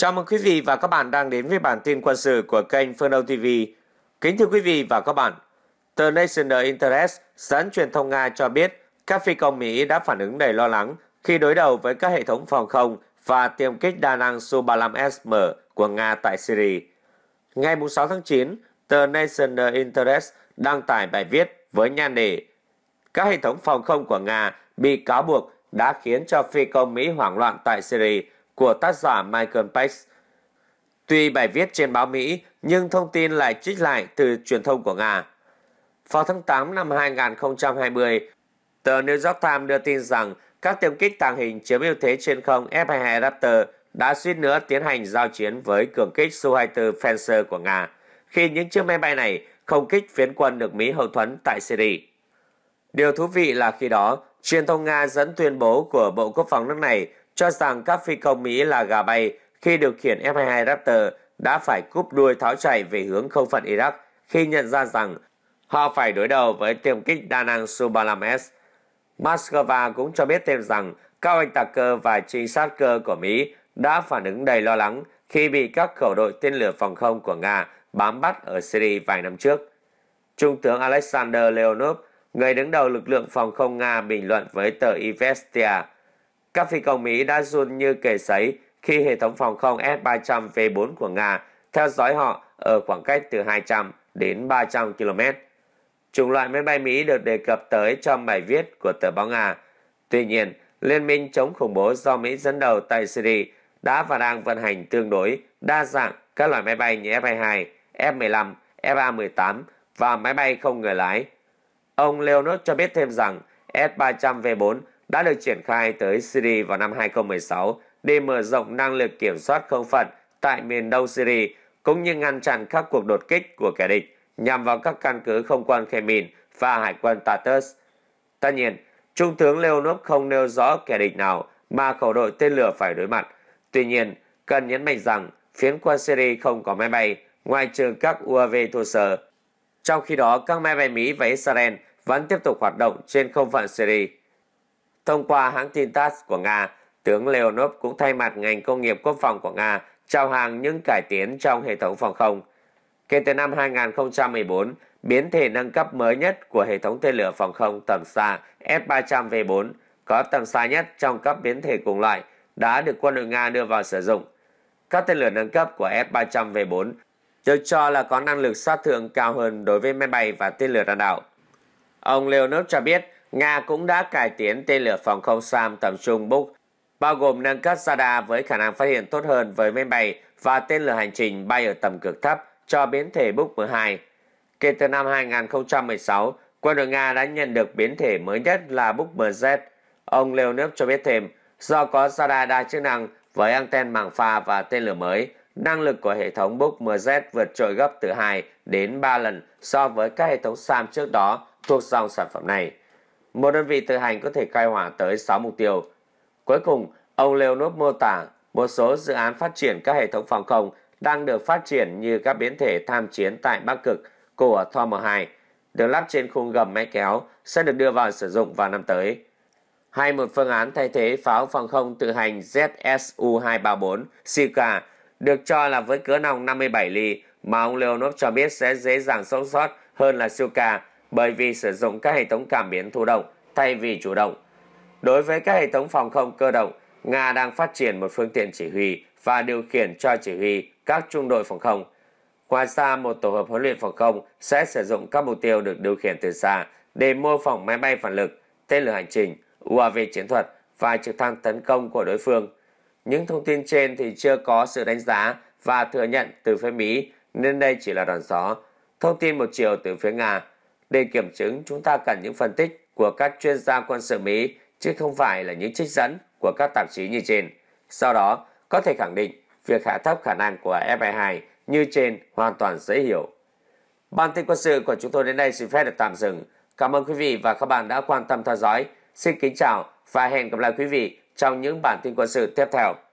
Chào mừng quý vị và các bạn đang đến với bản tin quân sự của kênh Phương Đông TV. Kính thưa quý vị và các bạn, tờ National Interest dẫn truyền thông Nga cho biết các phi công Mỹ đã phản ứng đầy lo lắng khi đối đầu với các hệ thống phòng không và tiêm kích đa năng Su-35SM của Nga tại Syria. Ngày 6 tháng 9, tờ National Interest đăng tải bài viết với nhan đề Các hệ thống phòng không của Nga bị cáo buộc đã khiến cho phi công Mỹ hoảng loạn tại Syria của tác giả Michael Pax. Tuy bài viết trên báo Mỹ nhưng thông tin lại trích lại từ truyền thông của Nga. Vào tháng 8 năm 2020, tờ New York Times đưa tin rằng các tiêm kích tàng hình chiếm ưu thế trên không F-22 Raptor đã suýt nữa tiến hành giao chiến với cường kích Su-24 Fencer của Nga khi những chiếc máy bay này không kích phiến quân được Mỹ hậu thuẫn tại Syria. Điều thú vị là khi đó, truyền thông Nga dẫn tuyên bố của Bộ Quốc phòng nước này cho rằng các phi công Mỹ là gà bay khi điều khiển F-22 Raptor đã phải cúp đuôi tháo chạy về hướng không phận Iraq khi nhận ra rằng họ phải đối đầu với tiêm kích đa năng Su-35S. Moscow cũng cho biết thêm rằng các anh tạc cơ và trinh sát cơ của Mỹ đã phản ứng đầy lo lắng khi bị các khẩu đội tên lửa phòng không của Nga bám bắt ở Syria vài năm trước. Trung tướng Alexander Leonov, người đứng đầu lực lượng phòng không Nga bình luận với tờ Ivestia các phi công Mỹ đã run như kề sấy khi hệ thống phòng không S-300 V-4 của Nga theo dõi họ ở khoảng cách từ 200 đến 300 km. Chủng loại máy bay Mỹ được đề cập tới trong bài viết của tờ báo Nga. Tuy nhiên, Liên minh chống khủng bố do Mỹ dẫn đầu tại Syria đã và đang vận hành tương đối đa dạng các loại máy bay như F-22, F-15, 18 và máy bay không người lái. Ông Leonov cho biết thêm rằng S-300V4 đã được triển khai tới Syria vào năm 2016 để mở rộng năng lực kiểm soát không phận tại miền đông Syria cũng như ngăn chặn các cuộc đột kích của kẻ địch nhằm vào các căn cứ không quân Kemin và hải quân Tartus. Tất nhiên, Trung tướng Leonov không nêu rõ kẻ địch nào mà khẩu đội tên lửa phải đối mặt. Tuy nhiên, cần nhấn mạnh rằng phiến quân Syria không có máy bay ngoài trừ các UAV thô sơ. Trong khi đó, các máy bay Mỹ và Israel vẫn tiếp tục hoạt động trên không phận Syria. Thông qua hãng tin TASS của Nga, tướng Leonov cũng thay mặt ngành công nghiệp quốc phòng của Nga chào hàng những cải tiến trong hệ thống phòng không. Kể từ năm 2014, biến thể nâng cấp mới nhất của hệ thống tên lửa phòng không tầm xa S-300V4 có tầm xa nhất trong các biến thể cùng loại đã được quân đội Nga đưa vào sử dụng. Các tên lửa nâng cấp của S-300V4 được cho là có năng lực sát thương cao hơn đối với máy bay và tên lửa đạn đạo. Ông Leonov cho biết Nga cũng đã cải tiến tên lửa phòng không SAM tầm trung Buk, bao gồm nâng cấp Sada với khả năng phát hiện tốt hơn với máy bay và tên lửa hành trình bay ở tầm cực thấp cho biến thể Buk 12. Kể từ năm 2016, quân đội Nga đã nhận được biến thể mới nhất là Buk MZ. Ông Leonov cho biết thêm, do có Sada đa chức năng với anten màng pha và tên lửa mới, năng lực của hệ thống Buk MZ vượt trội gấp từ 2 đến 3 lần so với các hệ thống SAM trước đó thuộc dòng sản phẩm này một đơn vị tự hành có thể khai hỏa tới 6 mục tiêu. Cuối cùng, ông Leonov mô tả một số dự án phát triển các hệ thống phòng không đang được phát triển như các biến thể tham chiến tại Bắc Cực của thor m 2 được lắp trên khung gầm máy kéo sẽ được đưa vào sử dụng vào năm tới. Hay một phương án thay thế pháo phòng không tự hành ZSU-234 Sika được cho là với cỡ nòng 57 ly mà ông Leonov cho biết sẽ dễ dàng sống sót hơn là Sika bởi vì sử dụng các hệ thống cảm biến thụ động thay vì chủ động. Đối với các hệ thống phòng không cơ động, Nga đang phát triển một phương tiện chỉ huy và điều khiển cho chỉ huy các trung đội phòng không. Ngoài ra, một tổ hợp huấn luyện phòng không sẽ sử dụng các mục tiêu được điều khiển từ xa để mô phỏng máy bay phản lực, tên lửa hành trình, UAV chiến thuật và trực thăng tấn công của đối phương. Những thông tin trên thì chưa có sự đánh giá và thừa nhận từ phía Mỹ nên đây chỉ là đòn gió. Thông tin một chiều từ phía Nga để kiểm chứng, chúng ta cần những phân tích của các chuyên gia quân sự Mỹ, chứ không phải là những trích dẫn của các tạp chí như trên. Sau đó, có thể khẳng định việc hạ thấp khả năng của F-22 như trên hoàn toàn dễ hiểu. Bản tin quân sự của chúng tôi đến đây xin phép được tạm dừng. Cảm ơn quý vị và các bạn đã quan tâm theo dõi. Xin kính chào và hẹn gặp lại quý vị trong những bản tin quân sự tiếp theo.